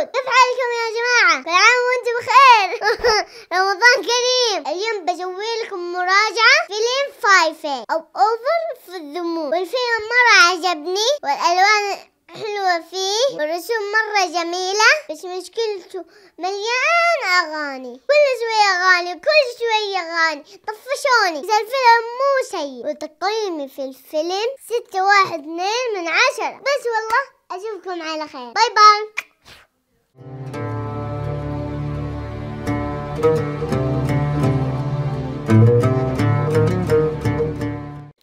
موجود كيف حالكم يا جماعة كل طيب، عام وانتم بخير رمضان كريم اليوم بسوي لكم مراجعة فيلم فايفة أو أوفر في الذموم والفيلم مرة عجبني والألوان حلوة فيه والرسوم مرة جميلة بس مشكلته مليان أغاني كل شوية أغاني كل شوية أغاني طفشوني بس الفيلم مو سيء وتقييمي في الفيلم ستة واحد اثنين من عشرة بس والله أشوفكم على خير باي باي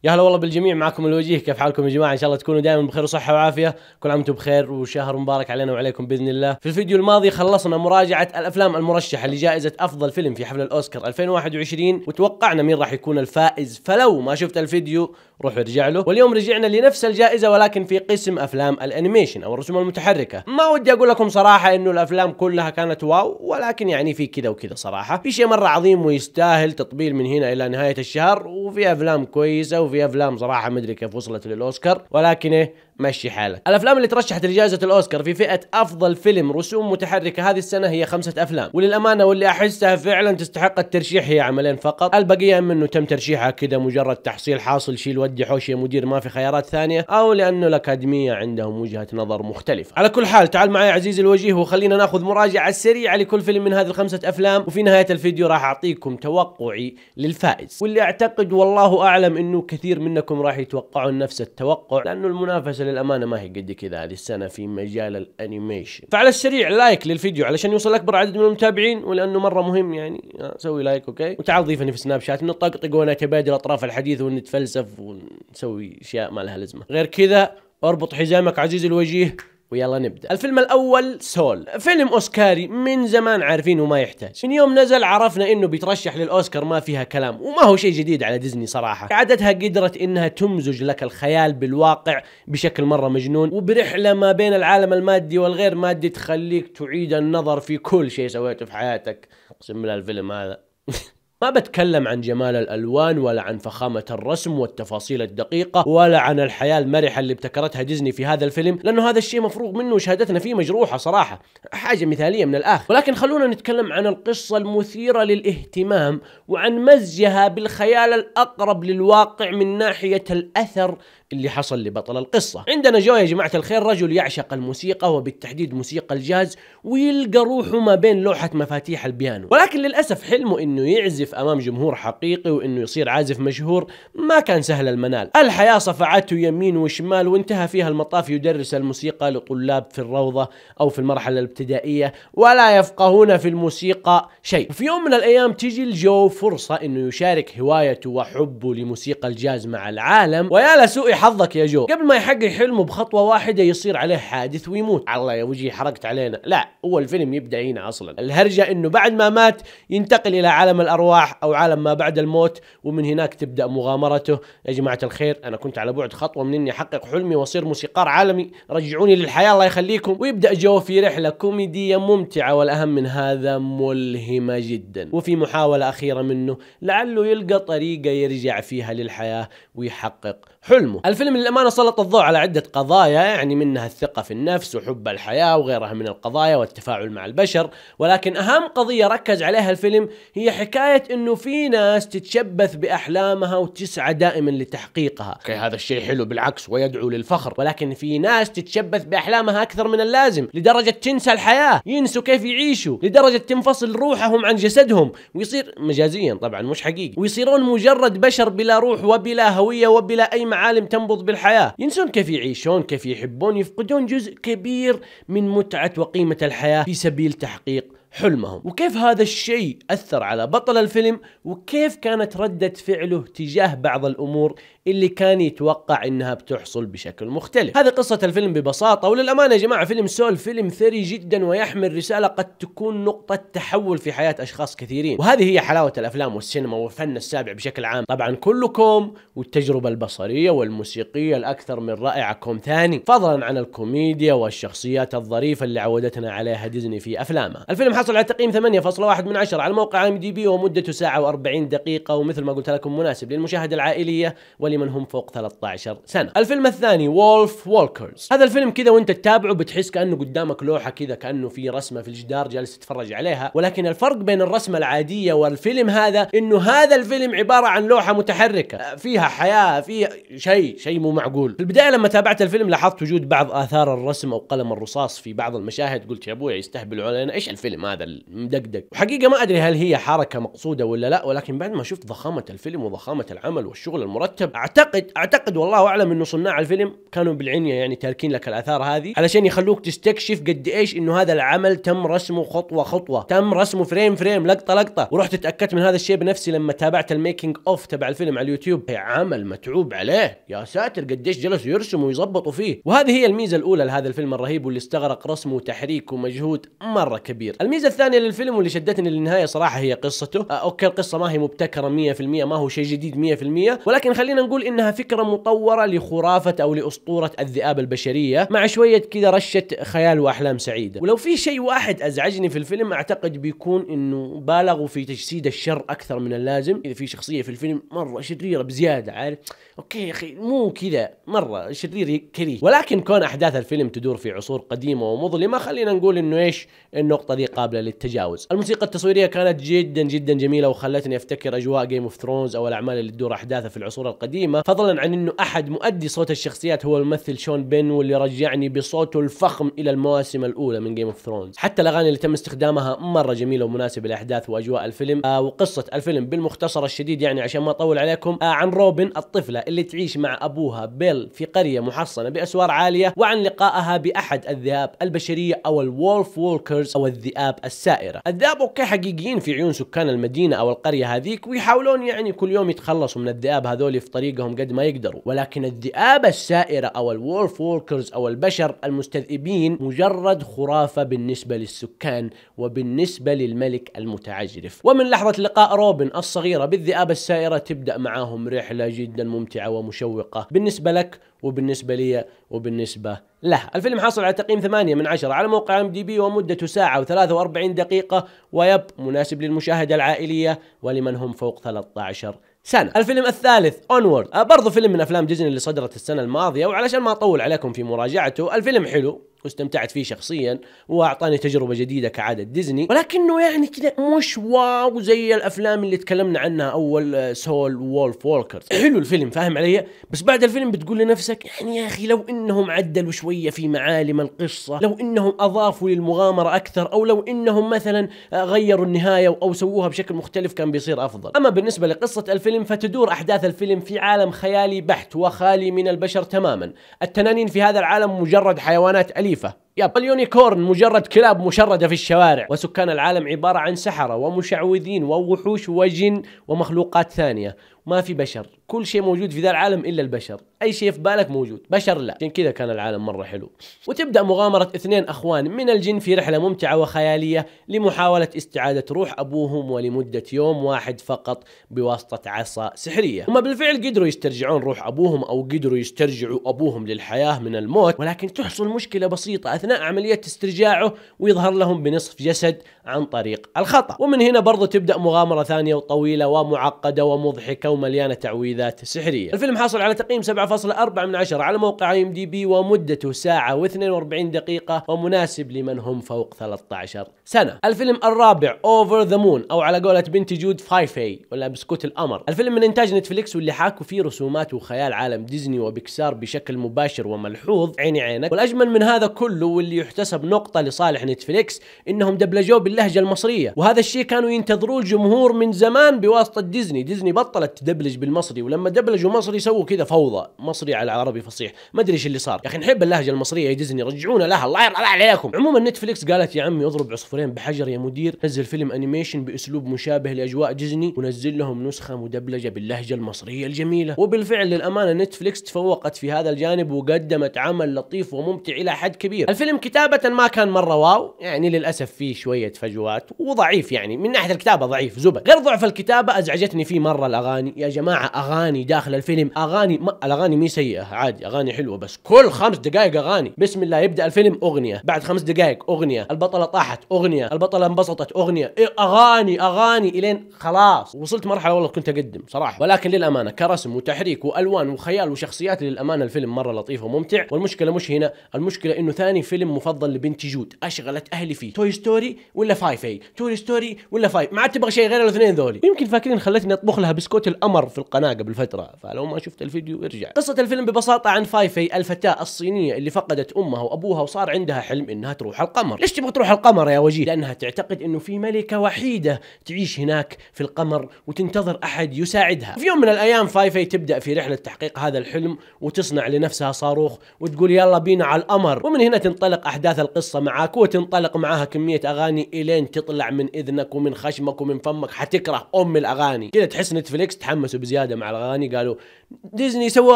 يا هلا والله بالجميع معكم الوجيه كيف حالكم يا جماعه ان شاء الله تكونوا دائما بخير وصحه وعافيه كل عام وانتم بخير وشهر مبارك علينا وعليكم باذن الله في الفيديو الماضي خلصنا مراجعه الافلام المرشحه لجائزه افضل فيلم في حفل الاوسكار 2021 وتوقعنا مين راح يكون الفائز فلو ما شفت الفيديو روح ارجع له واليوم رجعنا لنفس الجائزة ولكن في قسم أفلام الأنيميشن أو الرسوم المتحركة ما ودي أقول لكم صراحة إنه الأفلام كلها كانت واو ولكن يعني في كذا وكذا صراحة في شيء مرة عظيم ويستاهل تطبيل من هنا إلى نهاية الشهر وفي أفلام كويسة وفي أفلام صراحة مدري كيف وصلت للأوسكار ولكن إيه مشي حالك الافلام اللي ترشحت لجائزه الاوسكار في فئه افضل فيلم رسوم متحركه هذه السنه هي خمسه افلام وللامانه واللي احسها فعلا تستحق الترشيح هي عملين فقط البقيه منه تم ترشيحها كذا مجرد تحصيل حاصل شيل ودي حوش يا مدير ما في خيارات ثانيه او لانه الاكاديميه عندهم وجهه نظر مختلفه على كل حال تعال معي عزيزي الوجيه وخلينا ناخذ مراجعه سريعه لكل فيلم من هذه الخمسه افلام وفي نهايه الفيديو راح اعطيكم توقعي للفائز واللي اعتقد والله اعلم انه كثير منكم راح يتوقعون نفس التوقع لانه المنافسه للامانه ما هي قد كذا هذه السنه في مجال الانيميشن فعلى السريع لايك للفيديو علشان يوصل اكبر عدد من المتابعين ولانه مره مهم يعني آه، سوي لايك اوكي وتعال ضيفني في سناب شات نطقطق ونتبادل اطراف الحديث ونتفلسف ونسوي اشياء ما لها لزمة غير كذا اربط حزامك عزيزي الوجيه ويلا نبدا الفيلم الاول سول فيلم اوسكاري من زمان عارفينه ما يحتاج من يوم نزل عرفنا انه بيترشح للاوسكار ما فيها كلام وما هو شيء جديد على ديزني صراحه عادتها قدرت انها تمزج لك الخيال بالواقع بشكل مره مجنون وبرحله ما بين العالم المادي والغير مادي تخليك تعيد النظر في كل شيء سويته في حياتك اقسم بالله الفيلم هذا ما بتكلم عن جمال الألوان ولا عن فخامة الرسم والتفاصيل الدقيقة ولا عن الحياة المرحة اللي ابتكرتها ديزني في هذا الفيلم لأنه هذا الشيء مفروغ منه وشهادتنا فيه مجروحة صراحة حاجة مثالية من الآخر ولكن خلونا نتكلم عن القصة المثيرة للاهتمام وعن مزجها بالخيال الأقرب للواقع من ناحية الأثر اللي حصل لبطل القصة عندنا جو يا جماعة الخير رجل يعشق الموسيقى وبالتحديد موسيقى الجاز ويلقى روحه ما بين لوحة مفاتيح البيانو ولكن للأسف حلمه انه يعزف امام جمهور حقيقي وانه يصير عازف مشهور ما كان سهل المنال الحياة صفعته يمين وشمال وانتهى فيها المطاف يدرس الموسيقى لطلاب في الروضة او في المرحلة الابتدائية ولا يفقهون في الموسيقى شيء في يوم من الايام تجي الجو فرصة انه يشارك هوايته وحبه لموسيقى الجاز مع العالم ويا لسوء حظك يا جو قبل ما يحقق حلمه بخطوه واحده يصير عليه حادث ويموت الله يا وجهي حرقت علينا لا هو الفيلم يبدا هنا اصلا الهرجه انه بعد ما مات ينتقل الى عالم الارواح او عالم ما بعد الموت ومن هناك تبدا مغامرته يا جماعه الخير انا كنت على بعد خطوه من اني احقق حلمي واصير موسيقار عالمي رجعوني للحياه الله يخليكم ويبدا جو في رحله كوميديه ممتعه والاهم من هذا ملهمه جدا وفي محاوله اخيره منه لعله يلقى طريقه يرجع فيها للحياه ويحقق حلمه الفيلم للأمانة سلط الضوء على عدة قضايا يعني منها الثقة في النفس وحب الحياة وغيرها من القضايا والتفاعل مع البشر ولكن أهم قضية ركز عليها الفيلم هي حكاية أنه في ناس تتشبث بأحلامها وتسعى دائما لتحقيقها اوكي هذا الشيء حلو بالعكس ويدعو للفخر ولكن في ناس تتشبث بأحلامها أكثر من اللازم لدرجة تنسى الحياة ينسوا كيف يعيشوا لدرجة تنفصل روحهم عن جسدهم ويصير مجازيا طبعا مش حقيقي ويصيرون مجرد بشر بلا روح وبلا هوية وبلا أي معالم تنبض بالحياة ينسون كيف يعيشون كيف يحبون يفقدون جزء كبير من متعة وقيمة الحياة في سبيل تحقيق حلمهم وكيف هذا الشيء أثر على بطل الفيلم وكيف كانت ردة فعله تجاه بعض الأمور اللي كان يتوقع انها بتحصل بشكل مختلف هذه قصة الفيلم ببساطة وللأمانة يا جماعة فيلم سول فيلم ثري جدا ويحمل رسالة قد تكون نقطة تحول في حياة أشخاص كثيرين وهذه هي حلاوة الأفلام والسينما والفن السابع بشكل عام طبعا كلكم والتجربة البصرية والموسيقية الأكثر من رائعة كوم ثاني فضلا عن الكوميديا والشخصيات الظريفة اللي عودتنا عليها ديزني في أفلامها الفيلم حصل على تقييم 8.1 من 10 على موقع ام دي بي ومدته ساعة و40 دقيقة ومثل ما قلت لكم مناسب للمشاهدة العائلية ولم تقريبا هم فوق 13 سنه الفيلم الثاني وولف وولكرز هذا الفيلم كذا وانت تتابعه بتحس كانه قدامك لوحه كذا كانه في رسمه في الجدار جالس تتفرج عليها ولكن الفرق بين الرسمه العاديه والفيلم هذا انه هذا الفيلم عباره عن لوحه متحركه فيها حياه فيها شيء شيء مو معقول في البدايه لما تابعت الفيلم لاحظت وجود بعض اثار الرسم او قلم الرصاص في بعض المشاهد قلت يا ابوي يستهبلوا علينا ايش الفيلم هذا المدقدق وحقيقه ما ادري هل هي حركه مقصوده ولا لا ولكن بعد ما شفت ضخامه الفيلم وضخامه العمل والشغل المرتب اعتقد اعتقد والله اعلم انه صناع الفيلم كانوا بالعنيه يعني تاركين لك الاثار هذه علشان يخلوك تستكشف قد ايش انه هذا العمل تم رسمه خطوه خطوه تم رسمه فريم فريم لقطه لقطه ورحت اتاكدت من هذا الشيء بنفسي لما تابعت الميكينج اوف تبع الفيلم على اليوتيوب عمل متعوب عليه يا ساتر قديش جلسوا يرسموا ويظبطوا فيه وهذه هي الميزه الاولى لهذا الفيلم الرهيب واللي استغرق رسمه وتحريك ومجهود مره كبير الميزه الثانيه للفيلم واللي شدتني للنهايه صراحه هي قصته آه، اوكي القصه ما هي مبتكره 100% ما هو شيء جديد 100% ولكن خلينا نقول نقول انها فكره مطوره لخرافه او لاسطوره الذئاب البشريه مع شويه كذا رشه خيال واحلام سعيده ولو في شيء واحد ازعجني في الفيلم اعتقد بيكون انه بالغوا في تجسيد الشر اكثر من اللازم اذا في شخصيه في الفيلم مره شريره بزياده عارف اوكي يا اخي مو كذا مره شرير كريه ولكن كون احداث الفيلم تدور في عصور قديمه ومظلمه خلينا نقول انه ايش النقطه دي قابله للتجاوز الموسيقى التصويريه كانت جدا جدا جميله وخلتني افتكر اجواء جيم اوف ثرونز او الاعمال اللي تدور احداثها في العصور القديمه العظيمة فضلا عن أنه أحد مؤدي صوت الشخصيات هو الممثل شون بين واللي رجعني بصوته الفخم إلى المواسم الأولى من جيم اوف ثرونز حتى الأغاني اللي تم استخدامها مرة جميلة ومناسبة لأحداث وأجواء الفيلم آه وقصة الفيلم بالمختصر الشديد يعني عشان ما أطول عليكم آه عن روبن الطفلة اللي تعيش مع أبوها بيل في قرية محصنة بأسوار عالية وعن لقائها بأحد الذئاب البشرية أو الولف وولكرز أو الذئاب السائرة الذئاب أوكي حقيقيين في عيون سكان المدينة أو القرية هذيك ويحاولون يعني كل يوم يتخلصوا من الذئاب هذول في طريق طريقهم قد ما يقدروا ولكن الذئاب السائرة أو الولف ووركرز أو البشر المستذئبين مجرد خرافة بالنسبة للسكان وبالنسبة للملك المتعجرف ومن لحظة لقاء روبن الصغيرة بالذئاب السائرة تبدأ معاهم رحلة جدا ممتعة ومشوقة بالنسبة لك وبالنسبة لي وبالنسبة له الفيلم حصل على تقييم 8 من 10 على موقع ام دي بي ومدته ساعة و43 دقيقة ويب مناسب للمشاهدة العائلية ولمن هم فوق 13 سنه الفيلم الثالث اونورد آه، برضو فيلم من افلام ديزني اللي صدرت السنه الماضيه وعلشان ما اطول عليكم في مراجعته الفيلم حلو واستمتعت فيه شخصيا واعطاني تجربه جديده كعاده ديزني ولكنه يعني كذا مش واو زي الافلام اللي تكلمنا عنها اول آه، سول وولف وولكرز حلو الفيلم فاهم علي بس بعد الفيلم بتقول لنفسك يعني يا اخي لو انهم عدلوا شويه في معالم القصه لو انهم اضافوا للمغامره اكثر او لو انهم مثلا آه، غيروا النهايه او سووها بشكل مختلف كان بيصير افضل اما بالنسبه لقصه الفيلم فتدور احداث الفيلم في عالم خيالي بحت وخالي من البشر تماما التنانين في هذا العالم مجرد حيوانات اليفه Antifa. يب اليونيكورن مجرد كلاب مشردة في الشوارع وسكان العالم عبارة عن سحرة ومشعوذين ووحوش وجن ومخلوقات ثانية ما في بشر كل شيء موجود في ذا العالم الا البشر اي شيء في بالك موجود بشر لا عشان كذا كان العالم مره حلو وتبدا مغامره اثنين اخوان من الجن في رحله ممتعه وخياليه لمحاوله استعاده روح ابوهم ولمده يوم واحد فقط بواسطه عصا سحريه هم بالفعل قدروا يسترجعون روح ابوهم او قدروا يسترجعوا ابوهم للحياه من الموت ولكن تحصل مشكله بسيطه اثناء عمليه استرجاعه ويظهر لهم بنصف جسد عن طريق الخطأ ومن هنا برضو تبدأ مغامرة ثانية وطويلة ومعقدة ومضحكة ومليانة تعويذات سحرية الفيلم حاصل على تقييم 7.4 من 10 على موقع اي ام دي بي ومدته ساعة و42 دقيقة ومناسب لمن هم فوق 13 سنة الفيلم الرابع اوفر ذا مون او على قولة بنت جود فايفي ولا بسكوت القمر الفيلم من انتاج نتفليكس واللي حاكوا فيه رسومات وخيال عالم ديزني وبيكسار بشكل مباشر وملحوظ عيني عينك والاجمل من هذا كله واللي يحتسب نقطة لصالح نتفليكس انهم دبلجوه بال باللهجه المصريه وهذا الشيء كانوا ينتظروه الجمهور من زمان بواسطه ديزني ديزني بطلت تدبلج بالمصري ولما دبلجوا مصري سووا كذا فوضى مصري على عربي فصيح ما ادري ايش اللي صار يا اخي نحب اللهجه المصريه يا ديزني رجعونا لها الله يرضى عليكم عموما نتفليكس قالت يا عمي اضرب عصفورين بحجر يا مدير نزل فيلم انيميشن باسلوب مشابه لاجواء ديزني ونزل لهم نسخه مدبلجه باللهجه المصريه الجميله وبالفعل للامانه نتفليكس تفوقت في هذا الجانب وقدمت عمل لطيف وممتع الى حد كبير الفيلم كتابه ما كان مره واو يعني للاسف فيه شويه فجوات وضعيف يعني من ناحيه الكتابه ضعيف زبد غير ضعف الكتابه ازعجتني فيه مره الاغاني يا جماعه اغاني داخل الفيلم اغاني ما الاغاني مي سيئه عادي اغاني حلوه بس كل خمس دقائق اغاني بسم الله يبدا الفيلم اغنيه بعد خمس دقائق اغنيه البطله طاحت اغنيه البطله انبسطت اغنيه إيه، اغاني اغاني الين خلاص وصلت مرحله والله كنت اقدم صراحه ولكن للامانه كرسم وتحريك والوان وخيال وشخصيات للامانه الفيلم مره لطيف وممتع والمشكله مش هنا المشكله انه ثاني فيلم مفضل لبنتي جود اشغلت اهلي فيه توي ستوري ولا فاي اي توري ستوري ولا فاي ما عاد تبغى شيء غير الاثنين ذولي يمكن فاكرين خلتني اطبخ لها بسكوت القمر في القناه قبل فتره فلو ما شفت الفيديو ارجع قصه الفيلم ببساطه عن فاي اي الفتاه الصينيه اللي فقدت امها وابوها وصار عندها حلم انها تروح القمر ليش تبغى تروح القمر يا وجيه لانها تعتقد انه في ملكه وحيده تعيش هناك في القمر وتنتظر احد يساعدها في يوم من الايام فاي اي تبدا في رحله تحقيق هذا الحلم وتصنع لنفسها صاروخ وتقول يلا بينا على القمر ومن هنا تنطلق احداث القصه معاك وتنطلق معاها كميه اغاني لين تطلع من اذنك ومن خشمك ومن فمك حتكره ام الاغاني كذا تحس نتفليكس تحمسوا بزياده مع الاغاني قالوا ديزني يسوي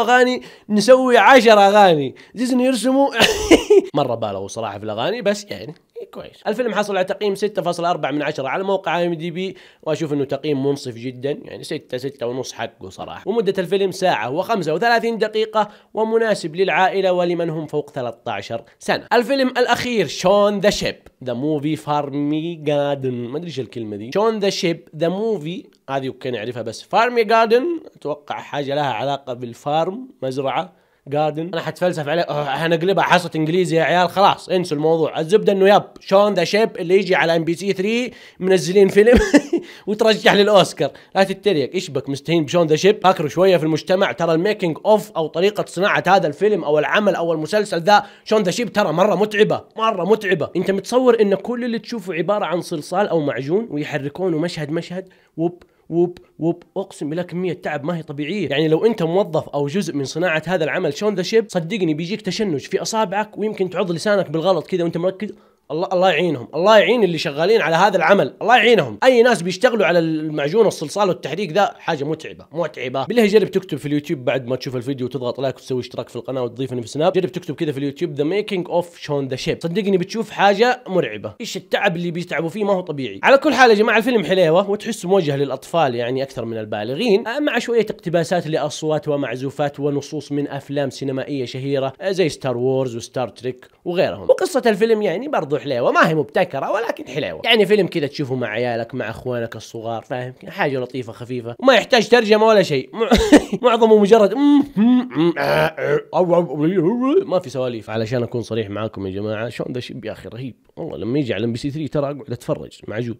اغاني نسوي عشر اغاني ديزني يرسموا مره بالغوا صراحه في الاغاني بس يعني كويس الفيلم حصل على تقييم 6.4 من 10 على موقع اي ام دي بي واشوف انه تقييم منصف جدا يعني 6 6 ونص حقه صراحه ومده الفيلم ساعه و35 دقيقه ومناسب للعائله ولمن هم فوق 13 سنه الفيلم الاخير شون ذا شيب ذا موفي فارمي جاردن ما ادري ايش الكلمه دي شون ذا شيب ذا موفي هذه اوكي نعرفها بس فارمي جاردن اتوقع حاجه لها علاقه بالفارم مزرعه جاردن انا حتفلسف عليه حنقلبها أه، حصه انجليزي يا عيال خلاص انسوا الموضوع الزبده انه ياب شون ذا شيب اللي يجي على ام بي سي 3 منزلين فيلم وترجح للاوسكار لا تتريق ايش بك مستهين بشون ذا شيب فكروا شويه في المجتمع ترى الميكنج اوف او طريقه صناعه هذا الفيلم او العمل او المسلسل ذا شون ذا شيب ترى مره متعبه مره متعبه انت متصور ان كل اللي تشوفه عباره عن صلصال او معجون ويحركونه مشهد مشهد وب ووب ووب اقسم بالله كميه تعب ما هي طبيعيه يعني لو انت موظف او جزء من صناعه هذا العمل شلون ذا شيب صدقني بيجيك تشنج في اصابعك ويمكن تعض لسانك بالغلط كذا وانت مركز الله الله يعينهم الله يعين اللي شغالين على هذا العمل الله يعينهم اي ناس بيشتغلوا على المعجون والصلصال والتحريك ذا حاجه متعبه متعبه بالله جرب تكتب في اليوتيوب بعد ما تشوف الفيديو وتضغط لايك وتسوي اشتراك في القناه وتضيفني في سناب جرب تكتب كذا في اليوتيوب ذا ميكينج اوف شون ذا شيب صدقني بتشوف حاجه مرعبه ايش التعب اللي بيتعبوا فيه ما هو طبيعي على كل حال يا جماعه الفيلم حليوه وتحسه موجه للاطفال يعني اكثر من البالغين مع شويه اقتباسات لاصوات ومعزوفات ونصوص من افلام سينمائيه شهيره زي ستار وورز وستار تريك وغيرهم وقصه الفيلم يعني برضو حليوه ما هي مبتكره ولكن حليوه يعني فيلم كذا تشوفه مع عيالك مع اخوانك الصغار فاهم حاجه لطيفه خفيفه وما يحتاج ترجمه ولا شيء معظمه مجرد ما في سواليف علشان اكون صريح معاكم يا جماعه شلون ذا شيب يا اخي رهيب والله لما يجي على ام بي سي 3 ترى اقعد اتفرج معجود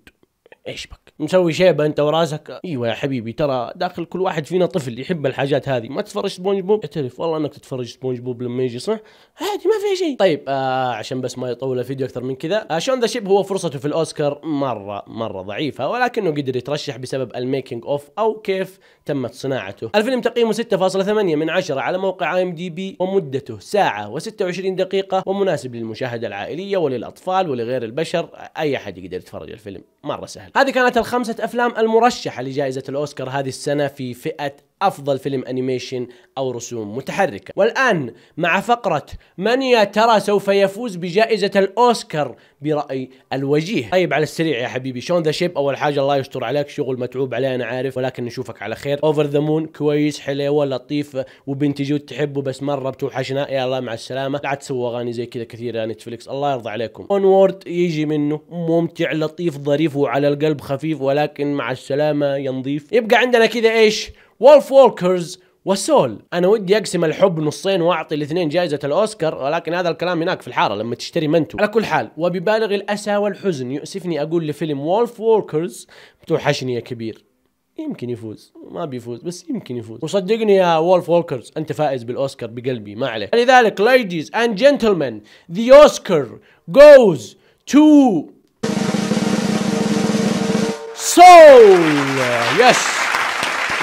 ايش بك مسوي شيبه انت وراسك ايوه يا حبيبي ترى داخل كل واحد فينا طفل يحب الحاجات هذه ما تتفرج سبونج بوب اعترف والله انك تتفرج سبونج بوب لما يجي صح عادي ما في شيء طيب آه عشان بس ما يطول الفيديو اكثر من كذا آه شون ذا شيب هو فرصته في الاوسكار مره مره ضعيفه ولكنه قدر يترشح بسبب الميكينج اوف او كيف تمت صناعته الفيلم تقييمه 6.8 من 10 على موقع اي ام دي بي ومدته ساعه و26 دقيقه ومناسب للمشاهده العائليه وللاطفال ولغير البشر اي احد يقدر يتفرج الفيلم مره سهل هذه كانت الخمسة أفلام المرشحة لجائزة الأوسكار هذه السنة في فئة أفضل فيلم أنيميشن أو رسوم متحركة والآن مع فقرة من يا ترى سوف يفوز بجائزة الأوسكار برأي الوجيه طيب على السريع يا حبيبي شون ذا شيب أول حاجة الله يستر عليك شغل متعوب عليه أنا عارف ولكن نشوفك على خير أوفر ذا مون كويس حليوة لطيف وبنت جود تحبه بس مرة بتوحشنا يا الله مع السلامة لا تسوي أغاني زي كذا كثير يا نتفليكس الله يرضى عليكم اون وورد يجي منه ممتع لطيف ظريف وعلى القلب خفيف ولكن مع السلامة ينظيف يبقى عندنا كذا إيش وولف وولكرز وسول انا ودي اقسم الحب نصين واعطي الاثنين جائزه الاوسكار ولكن هذا الكلام هناك في الحاره لما تشتري منتو على كل حال وببالغ الاسى والحزن يؤسفني اقول لفيلم وولف وولكرز بتوحشني يا كبير يمكن يفوز ما بيفوز بس يمكن يفوز وصدقني يا وولف وولكرز انت فائز بالاوسكار بقلبي ما عليك لذلك ليديز اند جنتلمان ذا اوسكار جوز تو سول يس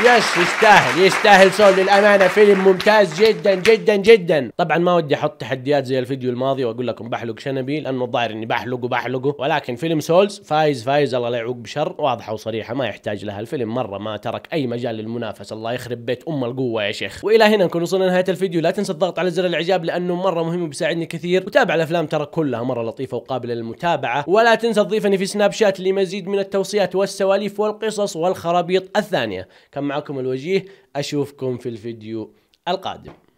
يس يستاهل يستاهل سول للامانه فيلم ممتاز جدا جدا جدا طبعا ما ودي احط تحديات زي الفيديو الماضي واقول لكم بحلق شنبي لانه الظاهر اني بحلق وبحلقه ولكن فيلم سولز فايز فايز الله لا يعوق بشر واضحه وصريحه ما يحتاج لها الفيلم مره ما ترك اي مجال للمنافسه الله يخرب بيت ام القوه يا شيخ والى هنا نكون وصلنا لنهايه الفيديو لا تنسى الضغط على زر الاعجاب لانه مره مهم وبيساعدني كثير وتابع الافلام ترى كلها مره لطيفه وقابله للمتابعه ولا تنسى تضيفني في سناب شات لمزيد من التوصيات والسواليف والقصص والخرابيط الثانيه كم معكم الوجيه أشوفكم في الفيديو القادم